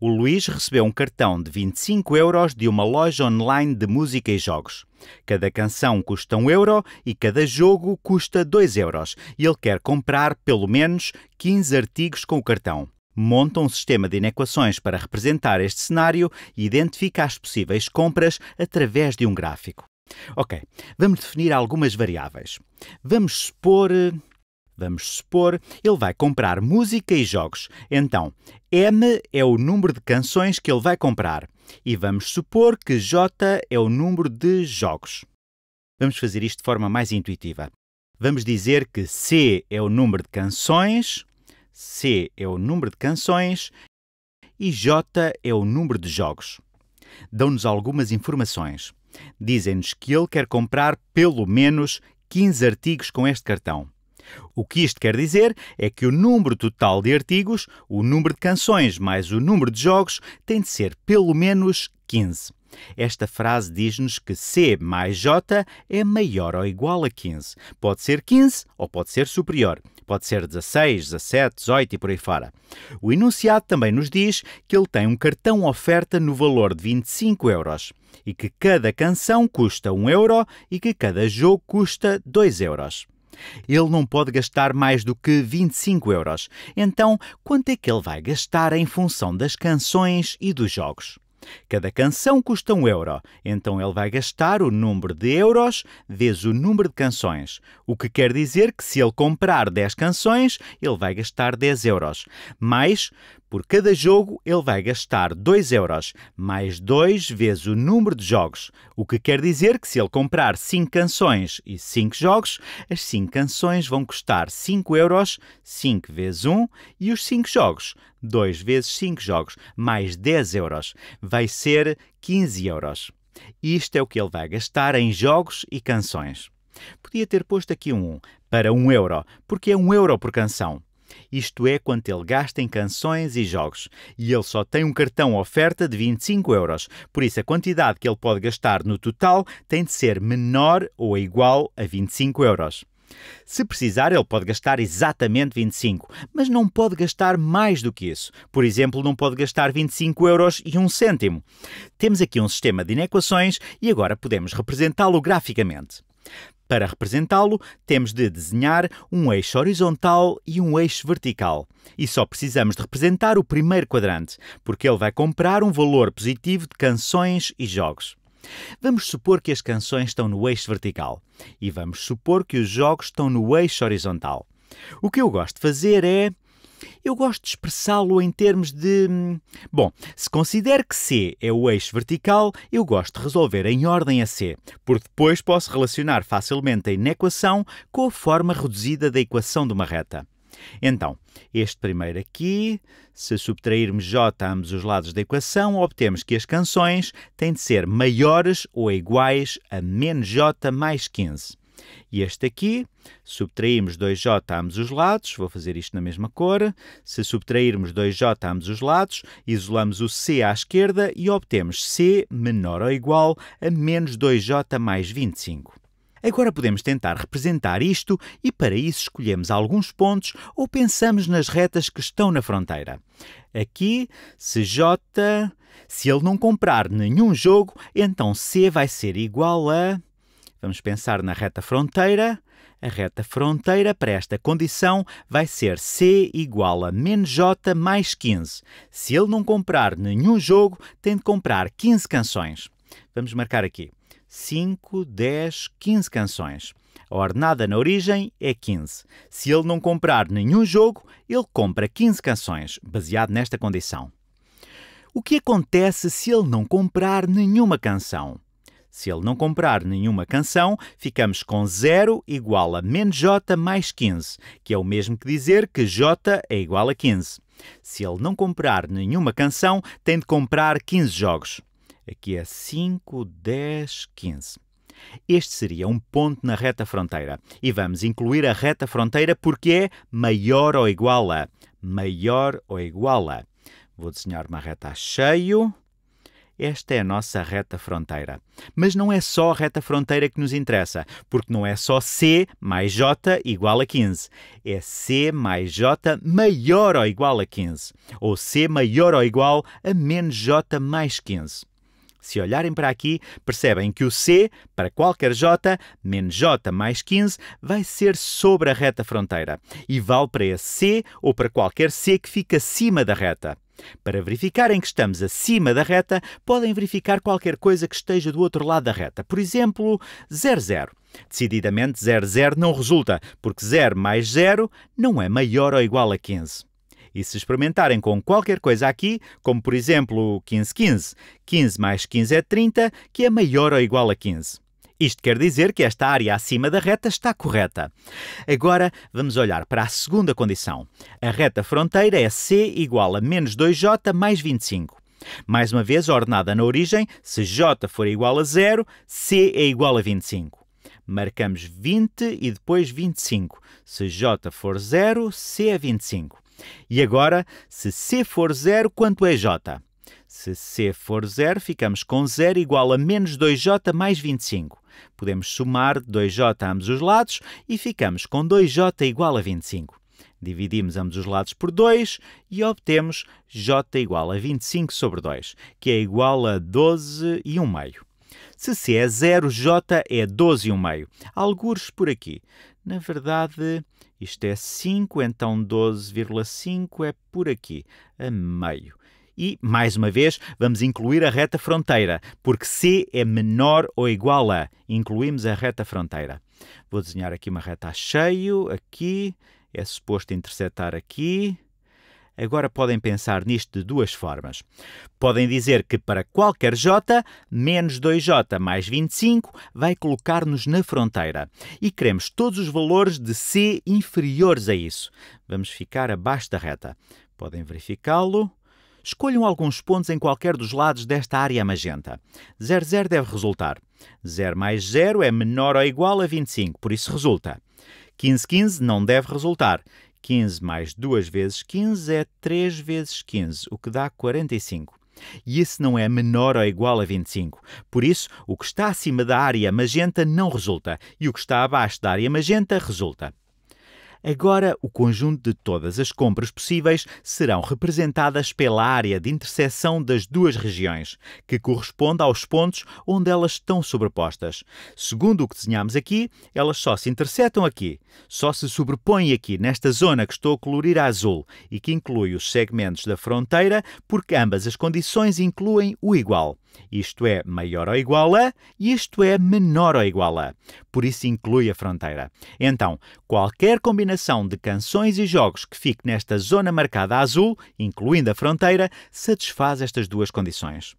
o Luís recebeu um cartão de 25 euros de uma loja online de música e jogos. Cada canção custa 1 euro e cada jogo custa 2 euros. E ele quer comprar pelo menos 15 artigos com o cartão. Monta um sistema de inequações para representar este cenário e identifica as possíveis compras através de um gráfico. Ok, vamos definir algumas variáveis. Vamos supor eh, Vamos supor, ele vai comprar música e jogos. Então, M é o número de canções que ele vai comprar. E vamos supor que J é o número de jogos. Vamos fazer isto de forma mais intuitiva. Vamos dizer que C é o número de canções, C é o número de canções e J é o número de jogos. Dão-nos algumas informações. Dizem-nos que ele quer comprar pelo menos 15 artigos com este cartão. O que isto quer dizer é que o número total de artigos, o número de canções mais o número de jogos, tem de ser pelo menos 15. Esta frase diz-nos que C mais J é maior ou igual a 15. Pode ser 15 ou pode ser superior. Pode ser 16, 17, 18 e por aí fora. O enunciado também nos diz que ele tem um cartão oferta no valor de 25 euros e que cada canção custa 1 euro e que cada jogo custa 2 euros. Ele não pode gastar mais do que 25 euros. Então, quanto é que ele vai gastar em função das canções e dos jogos? Cada canção custa um euro, então ele vai gastar o número de euros vezes o número de canções. O que quer dizer que se ele comprar 10 canções, ele vai gastar 10 euros. Mais por cada jogo, ele vai gastar 2 euros, mais 2 vezes o número de jogos, o que quer dizer que se ele comprar 5 canções e 5 jogos, as 5 canções vão custar 5 euros, 5 vezes 1, e os 5 jogos, 2 vezes 5 jogos, mais 10 euros, vai ser 15 euros. Isto é o que ele vai gastar em jogos e canções. Podia ter posto aqui um para 1 euro, porque é 1 euro por canção isto é quanto ele gasta em canções e jogos. E ele só tem um cartão oferta de 25 euros, por isso a quantidade que ele pode gastar no total tem de ser menor ou igual a 25 euros. Se precisar, ele pode gastar exatamente 25, mas não pode gastar mais do que isso. Por exemplo, não pode gastar 25 euros e um cêntimo. Temos aqui um sistema de inequações e agora podemos representá-lo graficamente. Para representá-lo, temos de desenhar um eixo horizontal e um eixo vertical. E só precisamos de representar o primeiro quadrante, porque ele vai comprar um valor positivo de canções e jogos. Vamos supor que as canções estão no eixo vertical e vamos supor que os jogos estão no eixo horizontal. O que eu gosto de fazer é eu gosto de expressá-lo em termos de. Hum, bom, se considero que C é o eixo vertical, eu gosto de resolver em ordem a C, porque depois posso relacionar facilmente a inequação com a forma reduzida da equação de uma reta. Então, este primeiro aqui, se subtrairmos j a ambos os lados da equação, obtemos que as canções têm de ser maiores ou iguais a menos j mais 15. E este aqui, subtraímos 2j a ambos os lados, vou fazer isto na mesma cor. Se subtrairmos 2j a ambos os lados, isolamos o c à esquerda e obtemos c menor ou igual a menos 2j mais 25. Agora podemos tentar representar isto e para isso escolhemos alguns pontos ou pensamos nas retas que estão na fronteira. Aqui, se J, se ele não comprar nenhum jogo, então C vai ser igual a Vamos pensar na reta fronteira. A reta fronteira para esta condição vai ser C igual a menos J mais 15. Se ele não comprar nenhum jogo, tem de comprar 15 canções. Vamos marcar aqui. 5, 10, 15 canções. A ordenada na origem é 15. Se ele não comprar nenhum jogo, ele compra 15 canções, baseado nesta condição. O que acontece se ele não comprar nenhuma canção? Se ele não comprar nenhuma canção, ficamos com 0 igual a menos J mais 15, que é o mesmo que dizer que J é igual a 15. Se ele não comprar nenhuma canção, tem de comprar 15 jogos. Aqui é 5, 10, 15. Este seria um ponto na reta fronteira. E vamos incluir a reta fronteira porque é maior ou igual a. Maior ou igual a. Vou desenhar uma reta a cheio esta é a nossa reta fronteira. Mas não é só a reta fronteira que nos interessa, porque não é só C mais J igual a 15. É C mais J maior ou igual a 15. Ou C maior ou igual a menos J mais 15. Se olharem para aqui, percebem que o C, para qualquer J, menos J mais 15, vai ser sobre a reta fronteira e vale para esse C ou para qualquer C que fica acima da reta. Para verificarem que estamos acima da reta, podem verificar qualquer coisa que esteja do outro lado da reta. Por exemplo, 00. Decididamente, 00 não resulta, porque 0 mais 0 não é maior ou igual a 15. E se experimentarem com qualquer coisa aqui, como por exemplo 1515, 15 mais 15 é 30, que é maior ou igual a 15. Isto quer dizer que esta área acima da reta está correta. Agora vamos olhar para a segunda condição. A reta fronteira é C igual a menos 2J mais 25. Mais uma vez, ordenada na origem, se J for igual a zero, C é igual a 25. Marcamos 20 e depois 25. Se J for zero, C é 25. E agora, se C for zero, quanto é J? Se C for zero, ficamos com zero igual a menos 2J mais 25. Podemos somar 2j a ambos os lados e ficamos com 2j igual a 25. Dividimos ambos os lados por 2 e obtemos j igual a 25 sobre 2, que é igual a 12 e 1 meio. Se C é 0, J é 12 e 1 meio. Algures por aqui. Na verdade, isto é 5, então 12,5 é por aqui, a meio. E, mais uma vez, vamos incluir a reta fronteira, porque C é menor ou igual a. Incluímos a reta fronteira. Vou desenhar aqui uma reta a cheio, aqui. É suposto interceptar aqui. Agora podem pensar nisto de duas formas. Podem dizer que para qualquer J, menos 2J mais 25 vai colocar-nos na fronteira. E queremos todos os valores de C inferiores a isso. Vamos ficar abaixo da reta. Podem verificá-lo. Escolham alguns pontos em qualquer dos lados desta área magenta. 00 deve resultar. 0 mais 0 é menor ou igual a 25, por isso resulta. 15, 15 não deve resultar. 15 mais 2 vezes 15 é 3 vezes 15, o que dá 45. E isso não é menor ou igual a 25. Por isso, o que está acima da área magenta não resulta e o que está abaixo da área magenta resulta. Agora, o conjunto de todas as compras possíveis serão representadas pela área de intersecção das duas regiões, que corresponde aos pontos onde elas estão sobrepostas. Segundo o que desenhamos aqui, elas só se interceptam aqui, só se sobrepõem aqui, nesta zona que estou a colorir a azul e que inclui os segmentos da fronteira, porque ambas as condições incluem o igual. Isto é maior ou igual a, e isto é menor ou igual a. Por isso inclui a fronteira. Então, qualquer combinação combinação de canções e jogos que fique nesta zona marcada azul, incluindo a fronteira, satisfaz estas duas condições.